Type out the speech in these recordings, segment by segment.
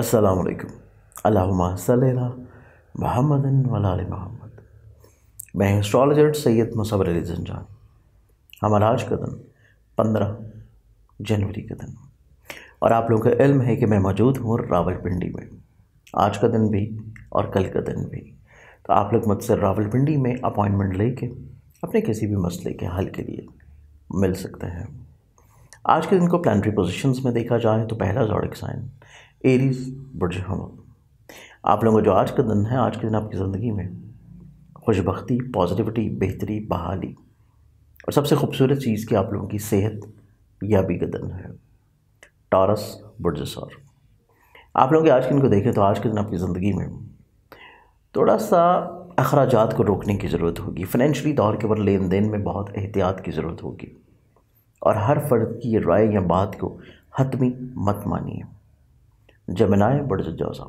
असलकम अल्लाह महमद वलाल महमद मैं एस्ट्रॉलॉजर सैयद मुसवर अली जंजान हमारा आज का दिन पंद्रह जनवरी का दिन और आप लोगों का इल्म है कि मैं मौजूद हूँ रावलपिंडी में आज का दिन भी और कल का दिन भी तो आप लोग मुझसे रावलपिंडी में अपॉइंटमेंट लेके अपने किसी भी मसले के हल के लिए मिल सकते हैं आज के दिन को प्लानटरी पोजिशन में देखा जाए तो पहला जॉडिक साइन एरीज बुरजहम आप लोगों का जो आज का दिन है आज के दिन आपकी ज़िंदगी में खुशबख्ती पॉजिटिविटी बेहतरी बहाली और सबसे खूबसूरत चीज़ की आप लोगों की सेहत याबी का दिन है टॉरस बुरजसौर आप लोगों के आज के दिन को देखें तो आज के दिन आपकी ज़िंदगी में थोड़ा सा अखराज को रोकने की ज़रूरत होगी फ़ाइनेंशली तौर के ऊपर लेन देन में बहुत एहतियात की ज़रूरत होगी और हर फर्द की राय या बात को हतमी मत मानिए जमनाए बड़ जौज़ा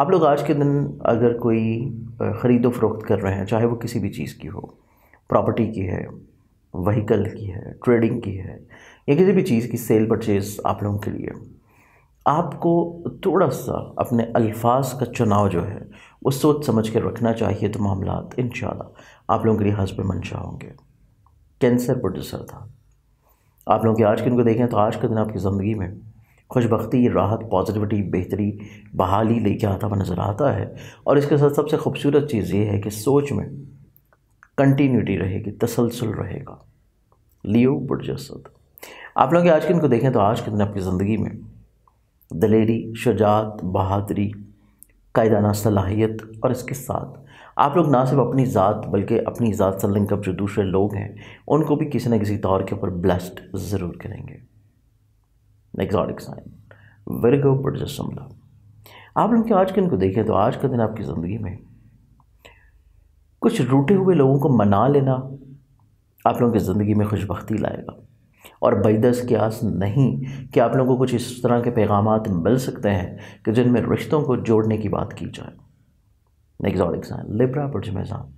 आप लोग आज के दिन अगर कोई ख़रीदो फरोख्त कर रहे हैं चाहे वो किसी भी चीज़ की हो प्रॉपर्टी की है वहीकल की है ट्रेडिंग की है या किसी भी चीज़ की सेल परचेज़ आप लोगों के लिए आपको थोड़ा सा अपने अल्फाज का चुनाव जो है वो सोच समझ कर रखना चाहिए तो मामला इन आप लोगों के लिए हसब मंशा होंगे कैंसर प्रोड्यूसर था आप लोगों के आज के दिन को देखें तो आज के दिन आपकी ज़िंदगी में खुशबी राहत पॉजिटिविटी बेहतरी बहाली लेके आता हुआ नज़र आता है और इसके साथ सबसे खूबसूरत चीज़ ये है कि सोच में कंटिन्यूटी रहेगी तसलसल रहेगा लियो बुरजसद आप लोग आज के दिन को देखें तो आज के दिन आपकी ज़िंदगी में दलेरी शजात बहादरी कायदाना सलाहियत और इसके साथ आप लोग ना सिर्फ अपनी ज़ात बल्कि अपनी ज़ात से लिंकअप जो दूसरे लोग हैं उनको भी किसी न किसी तौर के ऊपर ब्लस्ड ज़रूर करेंगे exotic sign but just love आप लोग आज के इनको देखें तो आज का दिन आपकी ज़िंदगी में कुछ रूटे हुए लोगों को मना लेना आप लोगों की ज़िंदगी में खुशबी लाएगा और बैदस के आस नहीं कि आप लोगों को कुछ इस तरह के पैगाम मिल सकते हैं कि जिनमें रिश्तों को जोड़ने की बात की जाए एग्जॉटिक साइन लिब्रा प्रजमेजान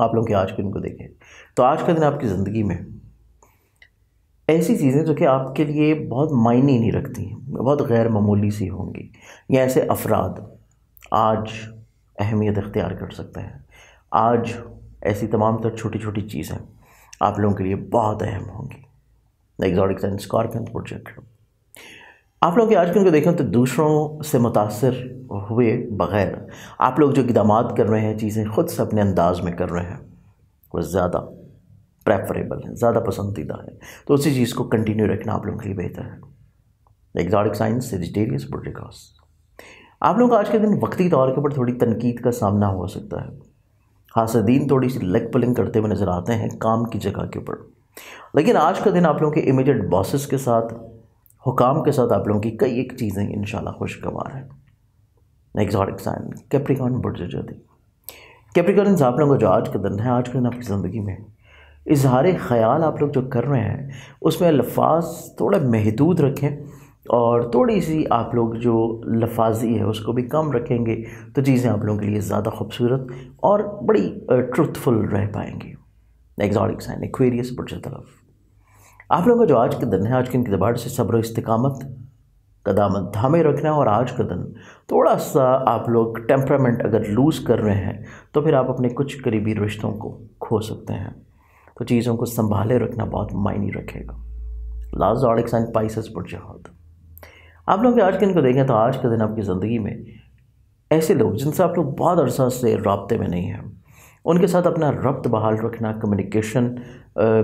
आप लोग के आज के दिन को देखें तो आज का दिन आपकी ज़िंदगी में ऐसी चीज़ें जो कि आपके लिए बहुत मायने नहीं रखती बहुत गैर मामूली सी होंगी या ऐसे अफराद आज अहमियत अख्तियार कर सकते हैं आज ऐसी तमाम तर छोटी छोटी चीज़ें आप लोगों के लिए बहुत अहम होंगी एग्जॉटिक्स एंड स्कॉर्पियन प्रोजेक्ट आप लोग आज को देखें तो दूसरों से मुतासर हुए बग़ैर आप लोग जो इकदाम कर रहे हैं चीज़ें ख़ुद से अपने अंदाज में कर रहे हैं कुछ ज़्यादा प्रेफरेबल है ज़्यादा पसंदीदा है तो उसी चीज़ को कंटिन्यू रखना आप लोगों के लिए बेहतर है एग्जॉटिक साइंस सेजिटेरियस ब्रोटिकॉस आप लोग आज के दिन वक्ती तौर के ऊपर थोड़ी तनकीद का सामना हो सकता है हाँ, दिन थोड़ी सी लेग पलिंग करते हुए नज़र आते हैं काम की जगह के ऊपर लेकिन आज का दिन आप लोगों के इमीडिएट बॉसेस के साथ हुकाम के साथ आप लोगों की कई एक चीज़ें इन खुशगवार हैं एग्जॉटिक साइन कैप्रिकॉन बुट जाती कैप्रिकॉन आप लोगों का जो आज का दिन है आज के दिन आपकी ज़िंदगी में इजहार ख्याल आप लोग जो कर रहे हैं उसमें लफाज थोड़ा महदूद रखें और थोड़ी सी आप लोग जो लफाजी है उसको भी कम रखेंगे तो चीज़ें आप लोगों के लिए ज़्यादा खूबसूरत और बड़ी ट्रुथफुल रह पाएंगी एग्जॉटिक साइन एक्वेरियस बुरज तरफ आप लोगों का जो आज का दिन है आज के इनके से सब्र इस्तकामत कदामत धामे रखना है और आज का दिन थोड़ा सा आप लोग टेम्परामेंट अगर लूज़ कर रहे हैं तो फिर आप अपने कुछ करीबी रिश्तों को खो सकते हैं तो चीज़ों को संभाले रखना बहुत मायने रखेगा लाज एक एंड पाइसेस पर जहाद आप लोग आज के दिन को देखें तो आज के दिन आपकी ज़िंदगी में ऐसे लोग जिनसे आप लोग बहुत अरसा से रबते में नहीं हैं उनके साथ अपना रब्त बहाल रखना कम्युनिकेशन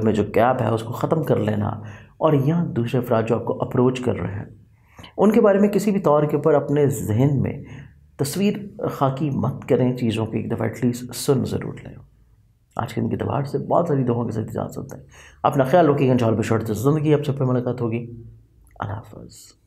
में जो गैप है उसको ख़त्म कर लेना और यहाँ दूसरे अफराज जो आपको अप्रोच कर रहे हैं उनके बारे में किसी भी तौर के ऊपर अपने जहन में तस्वीर खाकी मत करें चीज़ों की एक दफ़ा एटलीस्ट सुन ज़रूर लें आज के दिन की दबाहट से बहुत सारी दुआओं के साथ इजाज़त है अपना ख्याल रखिएगा इंशाल्लाह पर शॉर्ट जिंदगी सब पर मुलाकात होगी अल्लाह